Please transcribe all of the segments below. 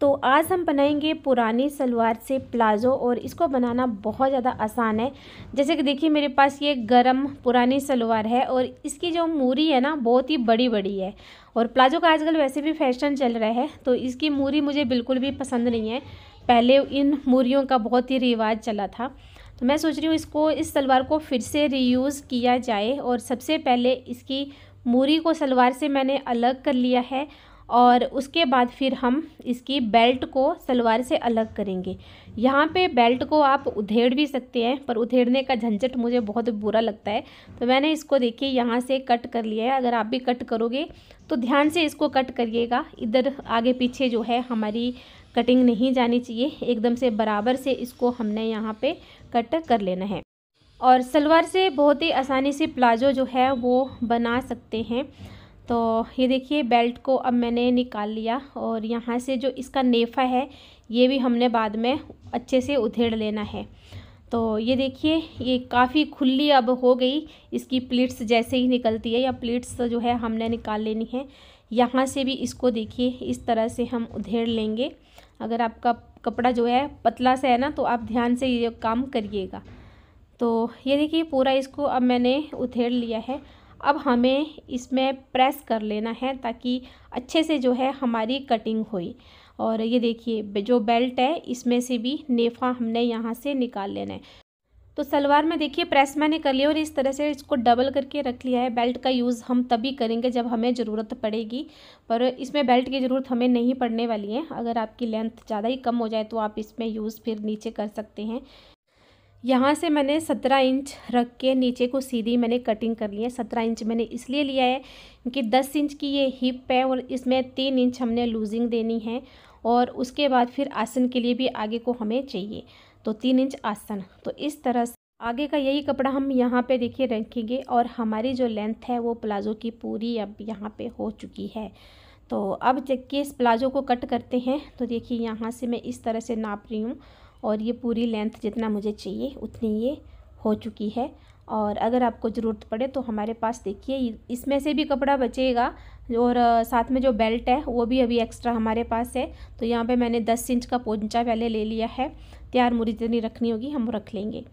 तो आज हम बनाएंगे पुरानी सलवार से प्लाज़ो और इसको बनाना बहुत ज़्यादा आसान है जैसे कि देखिए मेरे पास ये गरम पुरानी सलवार है और इसकी जो मूरी है ना बहुत ही बड़ी बड़ी है और प्लाज़ो का आजकल वैसे भी फैशन चल रहा है तो इसकी मूरी मुझे बिल्कुल भी पसंद नहीं है पहले इन मूरियों का बहुत ही रिवाज चला था तो मैं सोच रही हूँ इसको इस सलवार को फिर से रीयूज़ किया जाए और सबसे पहले इसकी मूरी को सलवार से मैंने अलग कर लिया है और उसके बाद फिर हम इसकी बेल्ट को सलवार से अलग करेंगे यहाँ पे बेल्ट को आप उधेड़ भी सकते हैं पर उधेड़ने का झंझट मुझे बहुत बुरा लगता है तो मैंने इसको देखिए यहाँ से कट कर लिया है अगर आप भी कट करोगे तो ध्यान से इसको कट करिएगा इधर आगे पीछे जो है हमारी कटिंग नहीं जानी चाहिए एकदम से बराबर से इसको हमने यहाँ पर कट कर लेना है और सलवार से बहुत ही आसानी से प्लाजो जो है वो बना सकते हैं तो ये देखिए बेल्ट को अब मैंने निकाल लिया और यहाँ से जो इसका नेफ़ा है ये भी हमने बाद में अच्छे से उधेड़ लेना है तो ये देखिए ये काफ़ी खुली अब हो गई इसकी प्लीट्स जैसे ही निकलती है या प्लीट्स तो जो है हमने निकाल लेनी है यहाँ से भी इसको देखिए इस तरह से हम उधेड़ लेंगे अगर आपका कपड़ा जो है पतला सा है ना तो आप ध्यान से ये काम करिएगा तो ये देखिए पूरा इसको अब मैंने उधेड़ लिया है अब हमें इसमें प्रेस कर लेना है ताकि अच्छे से जो है हमारी कटिंग हुई और ये देखिए जो बेल्ट है इसमें से भी नेफा हमने यहाँ से निकाल लेना है तो सलवार में देखिए प्रेस मैंने कर लिया और इस तरह से इसको डबल करके रख लिया है बेल्ट का यूज़ हम तभी करेंगे जब हमें ज़रूरत पड़ेगी पर इसमें बेल्ट की ज़रूरत हमें नहीं पड़ने वाली है अगर आपकी लेंथ ज़्यादा ही कम हो जाए तो आप इसमें यूज़ फिर नीचे कर सकते हैं यहाँ से मैंने सत्रह इंच रख के नीचे को सीधी मैंने कटिंग कर ली है सत्रह इंच मैंने इसलिए लिया है क्योंकि दस इंच की ये हिप है और इसमें तीन इंच हमने लूजिंग देनी है और उसके बाद फिर आसन के लिए भी आगे को हमें चाहिए तो तीन इंच आसन तो इस तरह से आगे का यही कपड़ा हम यहाँ पे देखिए रखेंगे और हमारी जो लेंथ है वो प्लाज़ो की पूरी अब यहाँ पे हो चुकी है तो अब जबकि इस प्लाज़ो को कट करते हैं तो देखिए यहाँ से मैं इस तरह से नाप रही हूँ और ये पूरी लेंथ जितना मुझे चाहिए उतनी ये हो चुकी है और अगर आपको ज़रूरत पड़े तो हमारे पास देखिए इसमें से भी कपड़ा बचेगा और साथ में जो बेल्ट है वो भी अभी एक्स्ट्रा हमारे पास है तो यहाँ पे मैंने 10 इंच का पोंचा पहले ले लिया है तैयार मुरी जितनी रखनी होगी हम रख लेंगे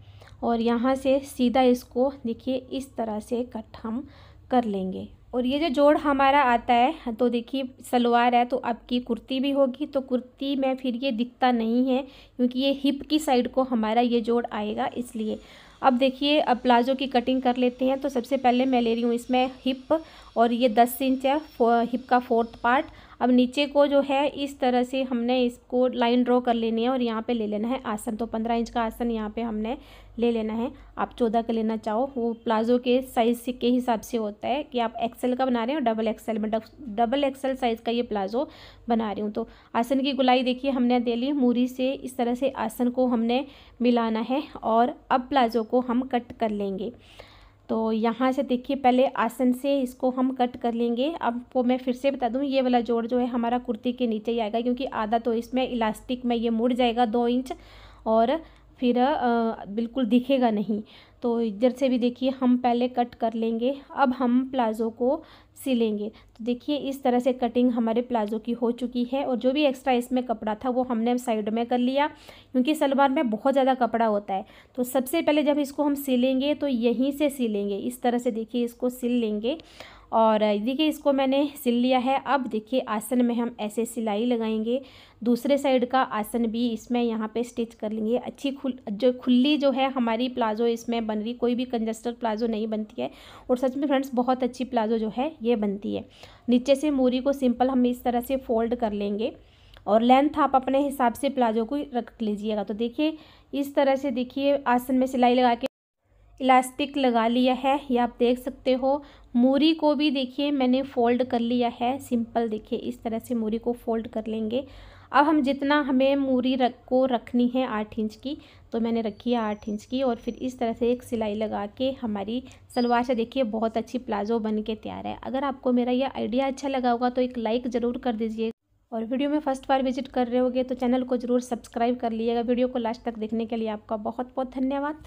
और यहाँ से सीधा इसको देखिए इस तरह से कट हम कर लेंगे और ये जो जोड़ हमारा आता है तो देखिए सलवार है तो आपकी कुर्ती भी होगी तो कुर्ती में फिर ये दिखता नहीं है क्योंकि ये हिप की साइड को हमारा ये जोड़ आएगा इसलिए अब देखिए अब प्लाजो की कटिंग कर लेते हैं तो सबसे पहले मैं ले रही हूँ इसमें हिप और ये दस इंच है हिप का फोर्थ पार्ट अब नीचे को जो है इस तरह से हमने इसको लाइन ड्रॉ कर लेनी है और यहाँ पे ले लेना है आसन तो पंद्रह इंच का आसन यहाँ पे हमने ले लेना है आप चौदह का लेना चाहो वो प्लाजो के साइज़ से के हिसाब से होता है कि आप एक्सेल का बना रहे हो डबल एक्सेल में डबल एक्सेल साइज़ का ये प्लाजो बना रही हूँ तो आसन की गुलाई देखिए हमने दे ली मूरी से इस तरह से आसन को हमने मिलाना है और अब प्लाजो को हम कट कर लेंगे तो यहाँ से देखिए पहले आसन से इसको हम कट कर लेंगे आपको मैं फिर से बता दूँ ये वाला जोड़ जो है हमारा कुर्ती के नीचे ही आएगा क्योंकि आधा तो इसमें इलास्टिक में ये मुड़ जाएगा दो इंच और फिर बिल्कुल दिखेगा नहीं तो इधर से भी देखिए हम पहले कट कर लेंगे अब हम प्लाज़ो को सिलेंगे तो देखिए इस तरह से कटिंग हमारे प्लाज़ो की हो चुकी है और जो भी एक्स्ट्रा इसमें कपड़ा था वो हमने साइड में कर लिया क्योंकि सलवार में बहुत ज़्यादा कपड़ा होता है तो सबसे पहले जब इसको हम सिलेंगे तो यहीं से सिलेंगे इस तरह से देखिए इसको सिल लेंगे और देखिए इसको मैंने सिल लिया है अब देखिए आसन में हम ऐसे सिलाई लगाएंगे दूसरे साइड का आसन भी इसमें यहाँ पे स्टिच कर लेंगे अच्छी खुल जो खुली जो है हमारी प्लाजो इसमें बन रही कोई भी कंजस्टर प्लाजो नहीं बनती है और सच में फ्रेंड्स बहुत अच्छी प्लाजो जो है ये बनती है नीचे से मूरी को सिंपल हम इस तरह से फोल्ड कर लेंगे और लेंथ आप अपने हिसाब से प्लाजो को रख लीजिएगा तो देखिए इस तरह से देखिए आसन में सिलाई लगा के इलास्टिक लगा लिया है ये आप देख सकते हो मूरी को भी देखिए मैंने फोल्ड कर लिया है सिंपल देखिए इस तरह से मूरी को फोल्ड कर लेंगे अब हम जितना हमें मूरी रख को रखनी है आठ इंच की तो मैंने रखी है आठ इंच की और फिर इस तरह से एक सिलाई लगा के हमारी सलवार से देखिए बहुत अच्छी प्लाजो बन के तैयार है अगर आपको मेरा यह आइडिया अच्छा लगा होगा तो एक लाइक ज़रूर कर दीजिए और वीडियो में फर्स्ट बार विजिट कर रहे होगे तो चैनल को ज़रूर सब्सक्राइब कर लीजिएगा वीडियो को लास्ट तक देखने के लिए आपका बहुत बहुत धन्यवाद